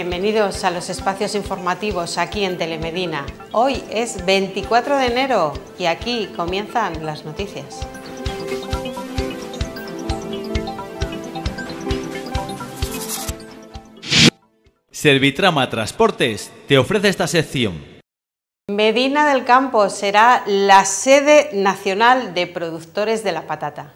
Bienvenidos a los espacios informativos aquí en Telemedina. Hoy es 24 de enero y aquí comienzan las noticias. Servitrama Transportes te ofrece esta sección. Medina del Campo será la sede nacional de productores de la patata.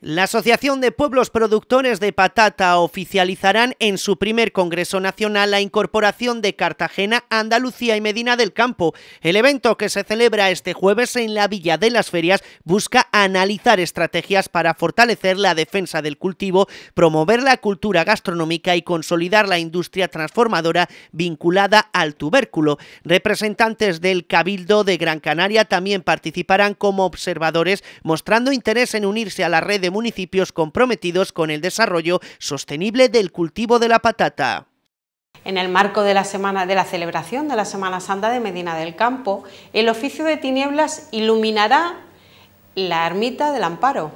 La Asociación de Pueblos Productores de Patata oficializarán en su primer Congreso Nacional la incorporación de Cartagena, Andalucía y Medina del Campo. El evento que se celebra este jueves en la Villa de las Ferias busca analizar estrategias para fortalecer la defensa del cultivo, promover la cultura gastronómica y consolidar la industria transformadora vinculada al tubérculo. Representantes del Cabildo de Gran Canaria también participarán como observadores, mostrando interés en unirse a la red municipios comprometidos con el desarrollo sostenible del cultivo de la patata. En el marco de la, semana, de la celebración de la Semana Santa de Medina del Campo, el oficio de tinieblas iluminará la ermita del Amparo,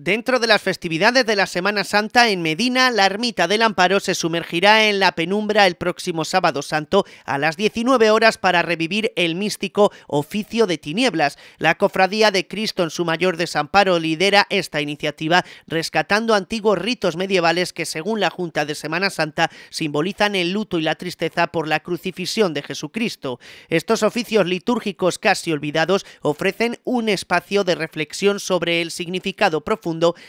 Dentro de las festividades de la Semana Santa en Medina, la ermita del Amparo se sumergirá en la penumbra el próximo sábado santo a las 19 horas para revivir el místico oficio de tinieblas. La cofradía de Cristo en su mayor desamparo lidera esta iniciativa, rescatando antiguos ritos medievales que, según la Junta de Semana Santa, simbolizan el luto y la tristeza por la crucifixión de Jesucristo. Estos oficios litúrgicos casi olvidados ofrecen un espacio de reflexión sobre el significado profundo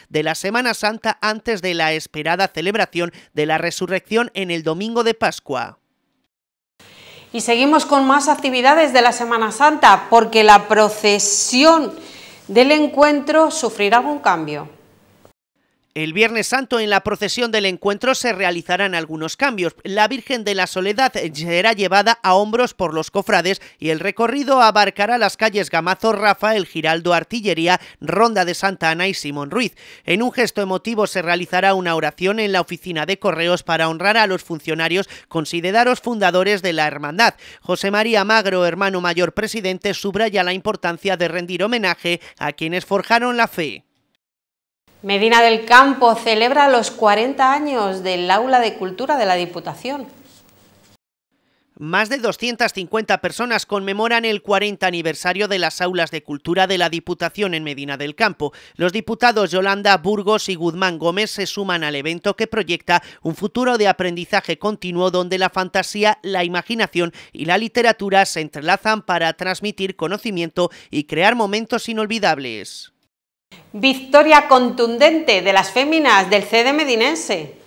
de la Semana Santa antes de la esperada celebración de la resurrección en el domingo de Pascua. Y seguimos con más actividades de la Semana Santa, porque la procesión del encuentro sufrirá algún cambio. El Viernes Santo en la procesión del encuentro se realizarán algunos cambios. La Virgen de la Soledad será llevada a hombros por los cofrades y el recorrido abarcará las calles Gamazo, Rafael Giraldo, Artillería, Ronda de Santa Ana y Simón Ruiz. En un gesto emotivo se realizará una oración en la oficina de correos para honrar a los funcionarios considerados fundadores de la hermandad. José María Magro, hermano mayor presidente, subraya la importancia de rendir homenaje a quienes forjaron la fe. Medina del Campo celebra los 40 años del Aula de Cultura de la Diputación. Más de 250 personas conmemoran el 40 aniversario de las aulas de cultura de la Diputación en Medina del Campo. Los diputados Yolanda, Burgos y Guzmán Gómez se suman al evento que proyecta un futuro de aprendizaje continuo donde la fantasía, la imaginación y la literatura se entrelazan para transmitir conocimiento y crear momentos inolvidables. Victoria contundente de las féminas del CD Medinense.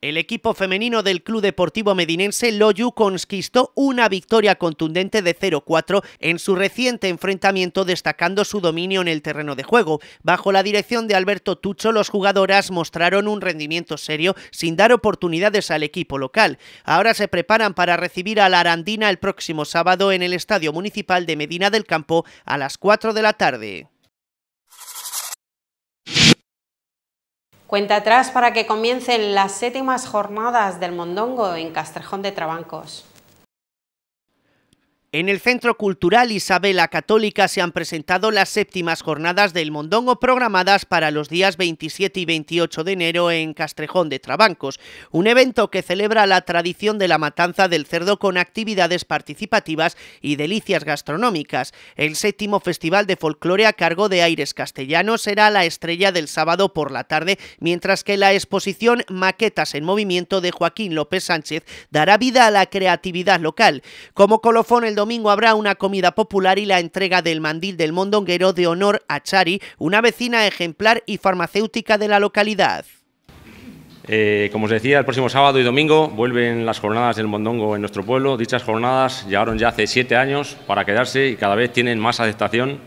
El equipo femenino del Club Deportivo Medinense Loyu conquistó una victoria contundente de 0-4 en su reciente enfrentamiento destacando su dominio en el terreno de juego. Bajo la dirección de Alberto Tucho, los jugadoras mostraron un rendimiento serio sin dar oportunidades al equipo local. Ahora se preparan para recibir a la Arandina el próximo sábado en el Estadio Municipal de Medina del Campo a las 4 de la tarde. Cuenta atrás para que comiencen las séptimas jornadas del Mondongo en Castrejón de Trabancos. En el Centro Cultural Isabela Católica se han presentado las séptimas jornadas del Mondongo programadas para los días 27 y 28 de enero en Castrejón de Trabancos, un evento que celebra la tradición de la matanza del cerdo con actividades participativas y delicias gastronómicas. El séptimo Festival de Folclore a cargo de Aires Castellanos será la estrella del sábado por la tarde, mientras que la exposición Maquetas en Movimiento de Joaquín López Sánchez dará vida a la creatividad local. Como colofón el domingo habrá una comida popular y la entrega del mandil del mondonguero de honor a Chari, una vecina ejemplar y farmacéutica de la localidad. Eh, como os decía, el próximo sábado y domingo vuelven las jornadas del mondongo en nuestro pueblo. Dichas jornadas llegaron ya hace siete años para quedarse y cada vez tienen más aceptación,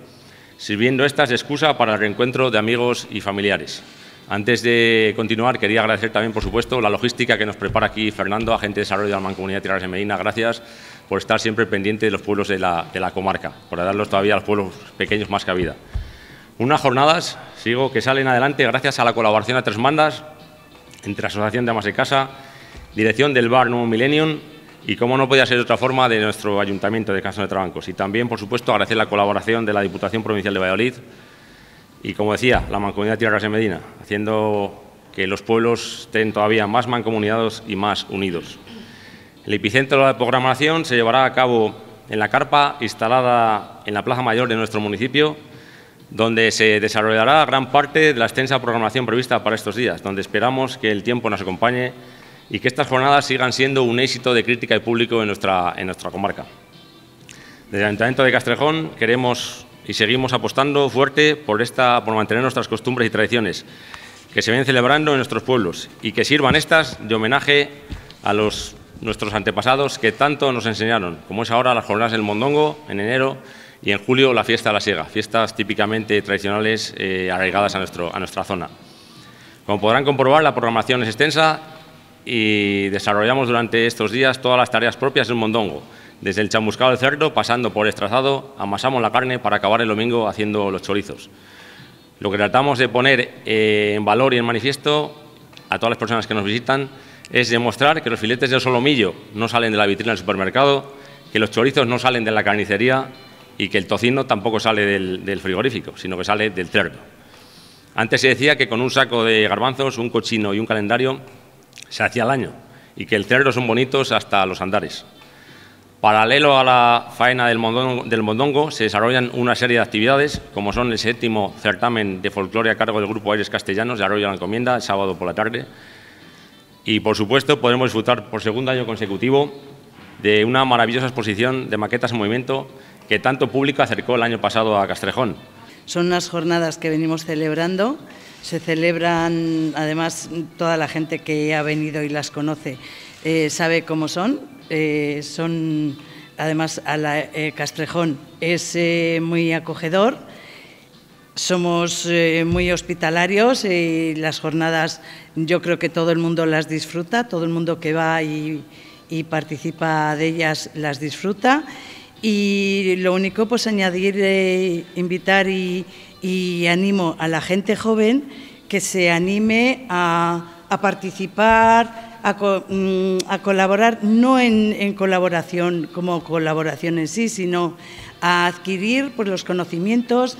sirviendo estas de excusa para el reencuentro de amigos y familiares. Antes de continuar, quería agradecer también, por supuesto, la logística que nos prepara aquí Fernando, agente de desarrollo de la Mancomunidad Tierras de Medina. Gracias por estar siempre pendiente de los pueblos de la, comarca, por darlos todavía a los pueblos pequeños más cabida. Unas jornadas, sigo, que salen adelante gracias a la colaboración de tres mandas, entre la Asociación de Amas de Casa, dirección del bar Nuevo Millennium y, como no podía ser de otra forma, de nuestro Ayuntamiento de casa de Trabancos. Y también, por supuesto, agradecer la colaboración de la Diputación Provincial de Valladolid y, como decía, la Mancomunidad Tierras de Medina, haciendo que los pueblos estén todavía más mancomunidados y más unidos. El epicentro de la programación se llevará a cabo en la carpa instalada en la Plaza Mayor de nuestro municipio, donde se desarrollará gran parte de la extensa programación prevista para estos días, donde esperamos que el tiempo nos acompañe y que estas jornadas sigan siendo un éxito de crítica y público en nuestra, en nuestra comarca. Desde el Ayuntamiento de Castrejón queremos y seguimos apostando fuerte por, esta, por mantener nuestras costumbres y tradiciones que se ven celebrando en nuestros pueblos y que sirvan estas de homenaje a los nuestros antepasados que tanto nos enseñaron, como es ahora las jornadas del Mondongo en enero y en julio la fiesta de la siega, fiestas típicamente tradicionales eh, arraigadas a, nuestro, a nuestra zona. Como podrán comprobar, la programación es extensa y desarrollamos durante estos días todas las tareas propias del Mondongo, desde el chamuscado del cerdo, pasando por el estrazado, amasamos la carne para acabar el domingo haciendo los chorizos. Lo que tratamos de poner eh, en valor y en manifiesto a todas las personas que nos visitan es demostrar que los filetes de solomillo no salen de la vitrina del supermercado, que los chorizos no salen de la carnicería y que el tocino tampoco sale del, frigorífico, sino que sale del cerdo. Antes se decía que con un saco de garbanzos, un cochino y un calendario se hacía el año y que el cerdo son bonitos hasta los andares. Paralelo a la faena del mondongo, se desarrollan una serie de actividades, como son el séptimo certamen de folclore a cargo del Grupo Aires Castellanos de Arroyo de la Encomienda, el sábado por la tarde, y por supuesto podremos disfrutar por segundo año consecutivo de una maravillosa exposición de maquetas en movimiento que tanto público acercó el año pasado a Castrejón. Son unas jornadas que venimos celebrando, se celebran además toda la gente que ha venido y las conoce eh, sabe cómo son, eh, son además a la, eh, Castrejón es muy acogedor somos eh, muy hospitalarios y las jornadas yo creo que todo el mundo las disfruta, todo el mundo que va y, participa de ellas las disfruta. Y lo único, pues añadir, eh, invitar y, animo a la gente joven que se anime a, participar, mm, a, colaborar, no en, colaboración como colaboración en sí, sino a adquirir pues, los conocimientos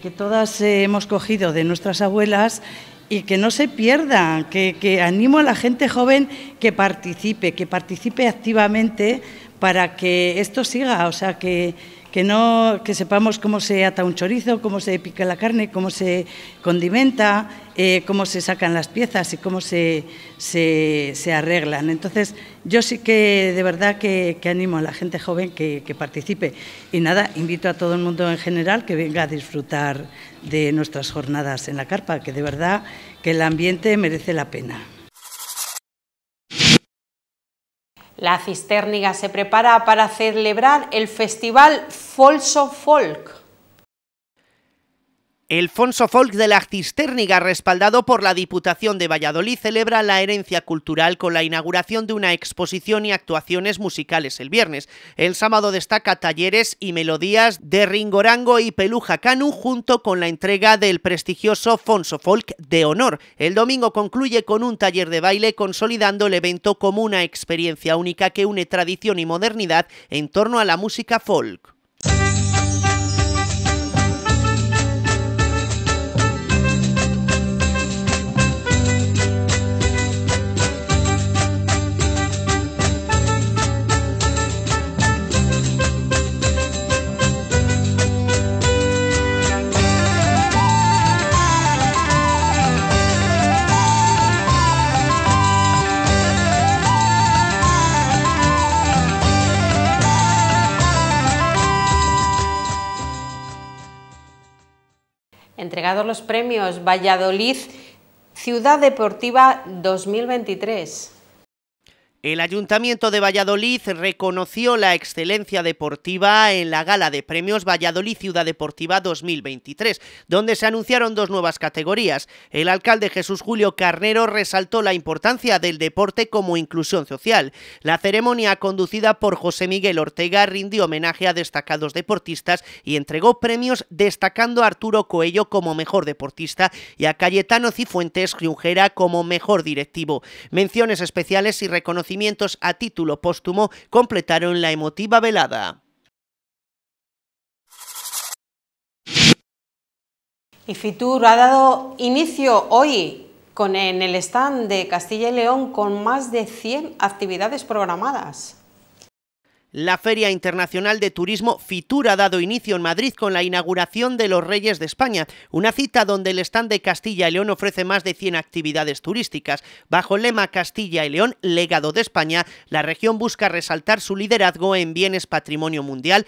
que, todas hemos cogido de nuestras abuelas y que no se pierdan, que, que, animo a la gente joven que participe, que participe activamente para que esto siga, o sea, que, que no que sepamos cómo se ata un chorizo, cómo se pica la carne, cómo se condimenta, eh, cómo se sacan las piezas y cómo se, arreglan. Entonces, yo sí que de verdad que, animo a la gente joven que, que, participe. Y nada, invito a todo el mundo en general que venga a disfrutar de nuestras jornadas en la carpa, que de verdad que el ambiente merece la pena. La cisterniga se prepara para celebrar el festival Folso Folk, Fonso Folk de la Cisterniga, respaldado por la Diputación de Valladolid, celebra la herencia cultural con la inauguración de una exposición y actuaciones musicales el viernes. El sábado destaca talleres y melodías de Ringorango y Peluja Canu junto con la entrega del prestigioso Fonso Folk de honor. El domingo concluye con un taller de baile consolidando el evento como una experiencia única que une tradición y modernidad en torno a la música folk. los premios Valladolid Ciudad Deportiva 2023. El Ayuntamiento de Valladolid reconoció la excelencia deportiva en la gala de premios Valladolid Ciudad Deportiva 2023, donde se anunciaron dos nuevas categorías. El alcalde Jesús Julio Carnero resaltó la importancia del deporte como inclusión social. La ceremonia conducida por José Miguel Ortega rindió homenaje a destacados deportistas y entregó premios destacando a Arturo Coello como mejor deportista y a Cayetano Cifuentes Riujera como mejor directivo. Menciones especiales y reconocimientos a título póstumo completaron la emotiva velada. Y Fitur ha dado inicio hoy con, en el stand de Castilla y León con más de 100 actividades programadas. La Feria Internacional de Turismo Fitur ha dado inicio en Madrid con la inauguración de los Reyes de España, una cita donde el stand de Castilla y León ofrece más de 100 actividades turísticas. Bajo el lema Castilla y León, legado de España, la región busca resaltar su liderazgo en bienes patrimonio mundial,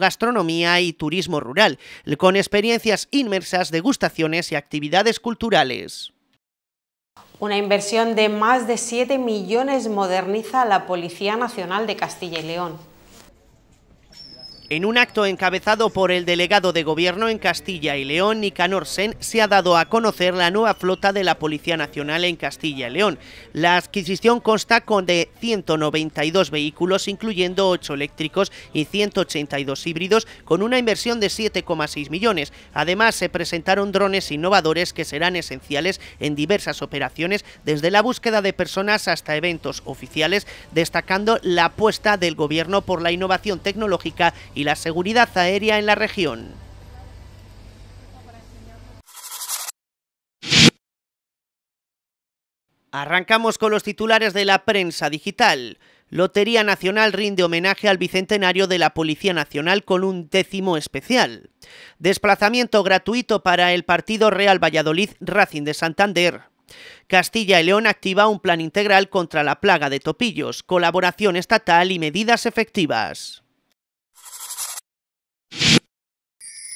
gastronomía y turismo rural, con experiencias inmersas, degustaciones y actividades culturales. Una inversión de más de 7 millones moderniza la Policía Nacional de Castilla y León. En un acto encabezado por el delegado de gobierno en Castilla y León, Nicanor Sen, se ha dado a conocer la nueva flota de la Policía Nacional en Castilla y León. La adquisición consta con de 192 vehículos, incluyendo 8 eléctricos y 182 híbridos, con una inversión de 7,6 millones. Además, se presentaron drones innovadores que serán esenciales en diversas operaciones, desde la búsqueda de personas hasta eventos oficiales, destacando la apuesta del gobierno por la innovación tecnológica y la seguridad aérea en la región. Arrancamos con los titulares de la prensa digital. Lotería Nacional rinde homenaje al bicentenario de la Policía Nacional con un décimo especial. Desplazamiento gratuito para el partido Real Valladolid Racing de Santander. Castilla y León activa un plan integral contra la plaga de topillos, colaboración estatal y medidas efectivas.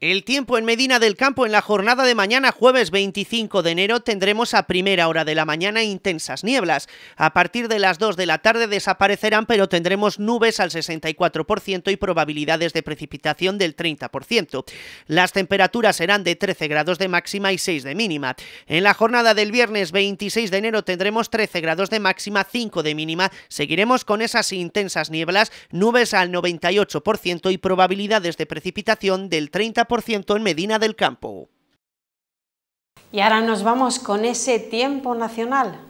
El tiempo en Medina del Campo en la jornada de mañana jueves 25 de enero tendremos a primera hora de la mañana intensas nieblas. A partir de las 2 de la tarde desaparecerán pero tendremos nubes al 64% y probabilidades de precipitación del 30%. Las temperaturas serán de 13 grados de máxima y 6 de mínima. En la jornada del viernes 26 de enero tendremos 13 grados de máxima, 5 de mínima. Seguiremos con esas intensas nieblas, nubes al 98% y probabilidades de precipitación del 30% en Medina del Campo. Y ahora nos vamos con ese tiempo nacional.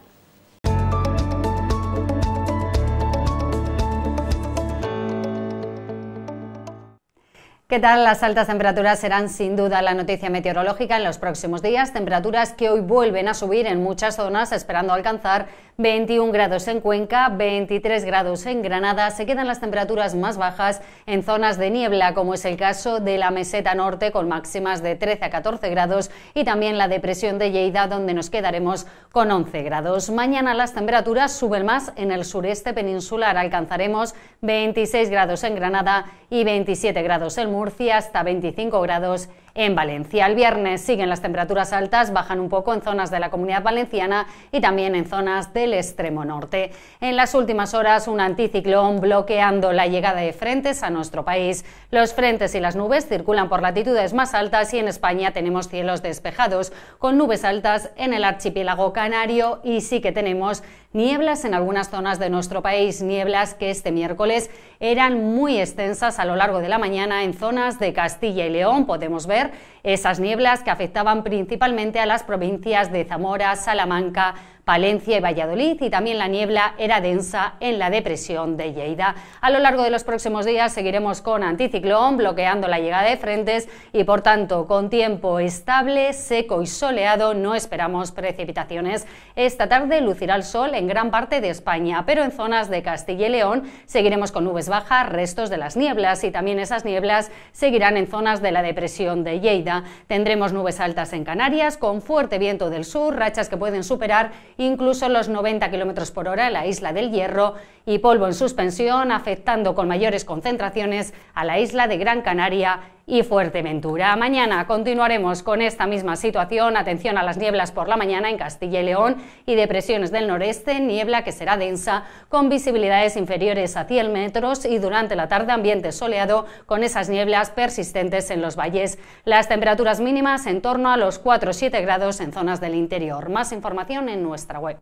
¿Qué tal? Las altas temperaturas serán sin duda la noticia meteorológica en los próximos días, temperaturas que hoy vuelven a subir en muchas zonas esperando alcanzar 21 grados en Cuenca, 23 grados en Granada, se quedan las temperaturas más bajas en zonas de niebla como es el caso de la meseta norte con máximas de 13 a 14 grados y también la depresión de Lleida donde nos quedaremos con 11 grados. Mañana las temperaturas suben más en el sureste peninsular, alcanzaremos 26 grados en Granada y 27 grados en Murcia Murcia hasta 25 grados en Valencia. El viernes siguen las temperaturas altas, bajan un poco en zonas de la comunidad valenciana y también en zonas del extremo norte. En las últimas horas, un anticiclón bloqueando la llegada de frentes a nuestro país. Los frentes y las nubes circulan por latitudes más altas y en España tenemos cielos despejados, con nubes altas en el archipiélago canario y sí que tenemos nieblas en algunas zonas de nuestro país, nieblas que este miércoles eran muy extensas a lo largo de la mañana en zonas de Castilla y León. Podemos ver esas nieblas que afectaban principalmente a las provincias de Zamora, Salamanca, Palencia y Valladolid y también la niebla era densa en la depresión de Lleida. A lo largo de los próximos días seguiremos con anticiclón bloqueando la llegada de frentes y por tanto con tiempo estable, seco y soleado no esperamos precipitaciones. Esta tarde lucirá el sol en gran parte de España, pero en zonas de Castilla y León seguiremos con nubes bajas, restos de las nieblas y también esas nieblas seguirán en zonas de la depresión de Lleida. Tendremos nubes altas en Canarias con fuerte viento del sur, rachas que pueden superar incluso los 90 km por hora en la isla del Hierro y polvo en suspensión, afectando con mayores concentraciones a la isla de Gran Canaria y Fuerteventura. Mañana continuaremos con esta misma situación. Atención a las nieblas por la mañana en Castilla y León y depresiones del noreste, niebla que será densa con visibilidades inferiores a 100 metros y durante la tarde ambiente soleado con esas nieblas persistentes en los valles. Las temperaturas mínimas en torno a los 4-7 grados en zonas del interior. Más información en nuestra web.